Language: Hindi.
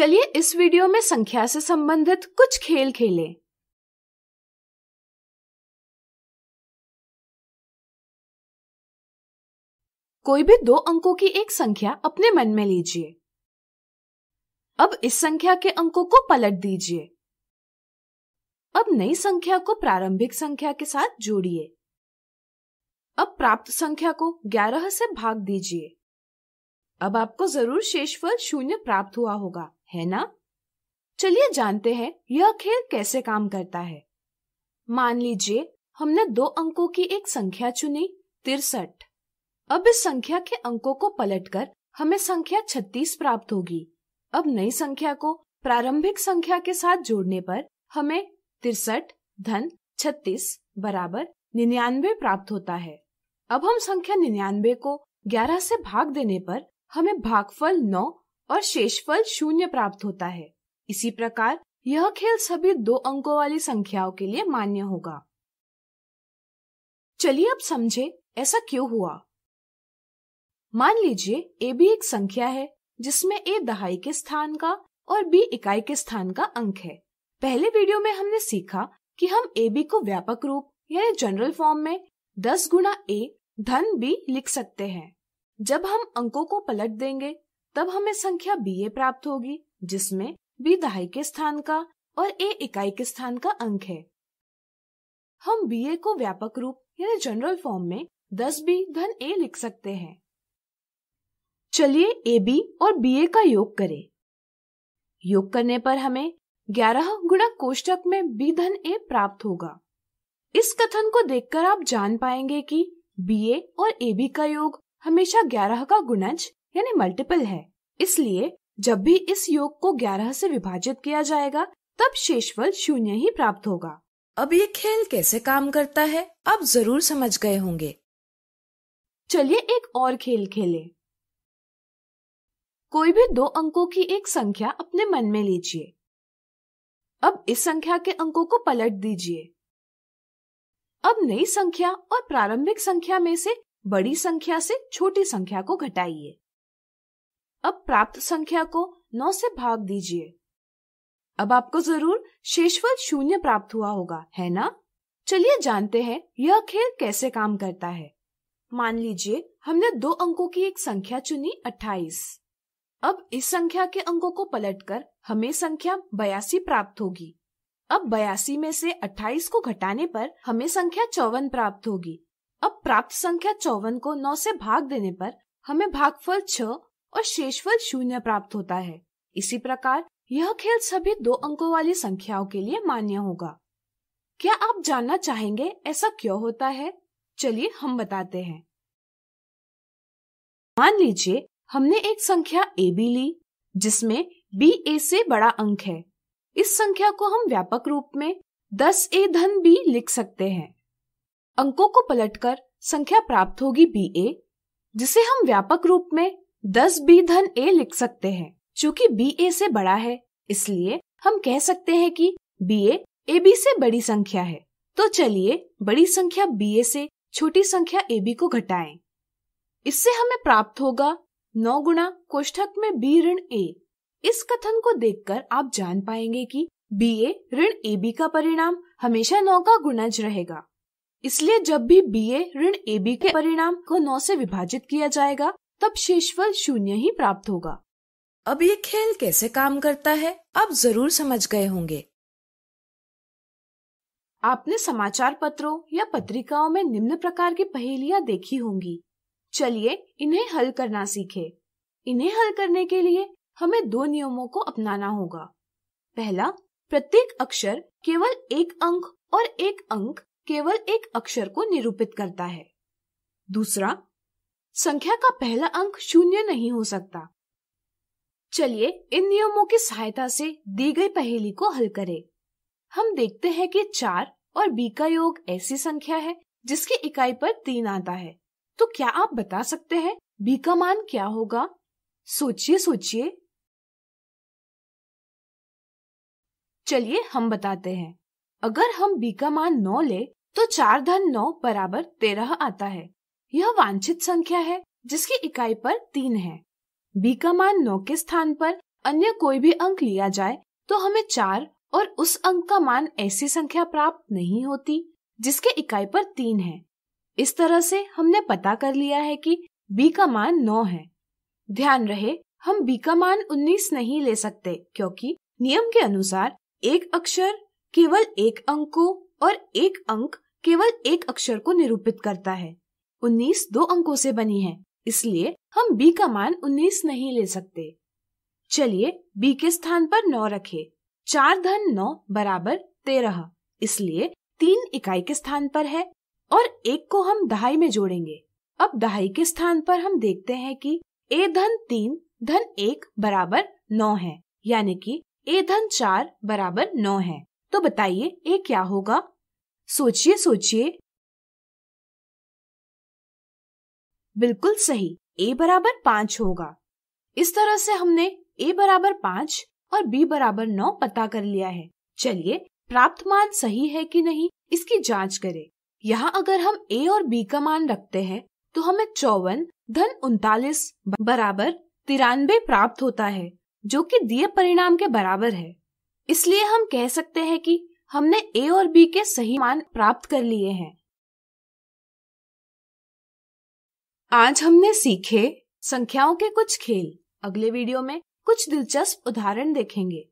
चलिए इस वीडियो में संख्या से संबंधित कुछ खेल खेलें। कोई भी दो अंकों की एक संख्या अपने मन में लीजिए अब इस संख्या के अंकों को पलट दीजिए अब नई संख्या को प्रारंभिक संख्या के साथ जोड़िए अब प्राप्त संख्या को 11 से भाग दीजिए अब आपको जरूर शेषफल शून्य प्राप्त हुआ होगा है ना चलिए जानते हैं यह खेल कैसे काम करता है मान लीजिए हमने दो अंकों की एक संख्या चुनी तिरसठ अब इस संख्या के अंकों को पलटकर हमें संख्या छत्तीस प्राप्त होगी अब नई संख्या को प्रारंभिक संख्या के साथ जोड़ने पर हमें तिरसठ धन छत्तीस बराबर निन्यानवे प्राप्त होता है अब हम संख्या निन्यानवे को ग्यारह से भाग देने पर हमें भागफल नौ और शेषफल शून्य प्राप्त होता है इसी प्रकार यह खेल सभी दो अंकों वाली संख्याओं के लिए मान्य होगा चलिए अब समझे ऐसा क्यों हुआ मान लीजिए ए भी एक संख्या है जिसमें ए दहाई के स्थान का और बी इकाई के स्थान का अंक है पहले वीडियो में हमने सीखा कि हम ए बी को व्यापक रूप यानी जनरल फॉर्म में दस गुना ए धन बी लिख सकते हैं जब हम अंकों को पलट देंगे तब हमें संख्या बी ए प्राप्त होगी जिसमें बी दहाई के स्थान का और ए इकाई के स्थान का अंक है हम बी ए को व्यापक रूप यानी जनरल फॉर्म में दस बी धन ए लिख सकते हैं चलिए ए बी और बी ए का योग करें योग करने पर हमें ग्यारह गुणा कोष्टक में बी धन ए प्राप्त होगा इस कथन को देखकर आप जान पाएंगे कि बी ए और ए बी का योग हमेशा ग्यारह का गुणज यानी मल्टीपल है इसलिए जब भी इस योग को ग्यारह से विभाजित किया जाएगा तब शेषफल शून्य ही प्राप्त होगा अब ये खेल कैसे काम करता है आप जरूर समझ गए होंगे चलिए एक और खेल खेलें। कोई भी दो अंकों की एक संख्या अपने मन में लीजिए अब इस संख्या के अंकों को पलट दीजिए अब नई संख्या और प्रारंभिक संख्या में से बड़ी संख्या से छोटी संख्या को घटाइए अब प्राप्त संख्या को नौ से भाग दीजिए अब आपको जरूर शेषफल शून्य प्राप्त हुआ होगा है ना चलिए जानते हैं यह खेल कैसे काम करता है मान लीजिए हमने दो अंकों की एक संख्या चुनी 28। अब इस संख्या के अंकों को पलटकर हमें संख्या बयासी प्राप्त होगी अब बयासी में से 28 को घटाने पर हमें संख्या चौवन प्राप्त होगी अब प्राप्त संख्या चौवन को नौ से भाग देने पर हमें भागफल छ और शेषफल शून्य प्राप्त होता है इसी प्रकार यह खेल सभी दो अंकों वाली संख्याओं के लिए मान्य होगा क्या आप जानना चाहेंगे ऐसा क्यों होता है चलिए हम बताते हैं मान लीजिए हमने एक संख्या ए बी ली जिसमें बी ए से बड़ा अंक है इस संख्या को हम व्यापक रूप में दस ए धन बी लिख सकते हैं अंकों को पलटकर संख्या प्राप्त होगी बी ए जिसे हम व्यापक रूप में दस बी धन ए लिख सकते हैं चूँकि बी ए से बड़ा है इसलिए हम कह सकते हैं कि बी ए ए बी से बड़ी संख्या है तो चलिए बड़ी संख्या बी ए से छोटी संख्या ए बी को घटाएं। इससे हमें प्राप्त होगा नौ गुणा कोष्ठक में बी ऋण ए इस कथन को देखकर आप जान पाएंगे कि बी ए ऋण ए बी का परिणाम हमेशा नौ का गुणज रहेगा इसलिए जब भी बी ए ऋण ए बी के परिणाम को नौ से विभाजित किया जाएगा तब शेषफल शून्य ही प्राप्त होगा अब ये खेल कैसे काम करता है अब जरूर समझ गए होंगे आपने समाचार पत्रों या पत्रिकाओं में निम्न प्रकार की पहेलियां देखी होंगी चलिए इन्हें हल करना सीखे इन्हें हल करने के लिए हमें दो नियमों को अपनाना होगा पहला प्रत्येक अक्षर केवल एक अंक और एक अंक केवल एक अक्षर को निरूपित करता है दूसरा संख्या का पहला अंक शून्य नहीं हो सकता चलिए इन नियमों की सहायता से दी गई पहेली को हल करें। हम देखते हैं कि चार और बी का योग ऐसी संख्या है जिसकी इकाई पर तीन आता है तो क्या आप बता सकते हैं बी का मान क्या होगा सोचिए सोचिए चलिए हम बताते हैं अगर हम बी का मान नौ ले तो चार धन नौ बराबर तेरह आता है यह वांछित संख्या है जिसकी इकाई पर तीन है बी का मान नौ के स्थान पर अन्य कोई भी अंक लिया जाए तो हमें चार और उस अंक का मान ऐसी संख्या प्राप्त नहीं होती जिसके इकाई पर तीन है इस तरह से हमने पता कर लिया है कि बी का मान नौ है ध्यान रहे हम बी का मान उन्नीस नहीं ले सकते क्योंकि नियम के अनुसार एक अक्षर केवल एक अंक को और एक अंक केवल एक अक्षर को निरूपित करता है उन्नीस दो अंकों से बनी है इसलिए हम बी का मान उन्नीस नहीं ले सकते चलिए बी के स्थान पर नौ रखे चार धन नौ बराबर तेरह इसलिए तीन इकाई के स्थान पर है और एक को हम दहाई में जोड़ेंगे अब दहाई के स्थान पर हम देखते हैं कि ए धन तीन धन एक बराबर नौ है यानी कि ए धन चार बराबर नौ है तो बताइए ए क्या होगा सोचिए सोचिए बिल्कुल सही ए बराबर पाँच होगा इस तरह से हमने ए बराबर पाँच और बी बराबर नौ पता कर लिया है चलिए प्राप्त मान सही है कि नहीं इसकी जांच करें। यहाँ अगर हम ए और बी का मान रखते हैं तो हमें चौवन धन उनतालीस बराबर तिरानबे प्राप्त होता है जो कि दिए परिणाम के बराबर है इसलिए हम कह सकते हैं कि हमने ए और बी के सही मान प्राप्त कर लिए हैं आज हमने सीखे संख्याओं के कुछ खेल अगले वीडियो में कुछ दिलचस्प उदाहरण देखेंगे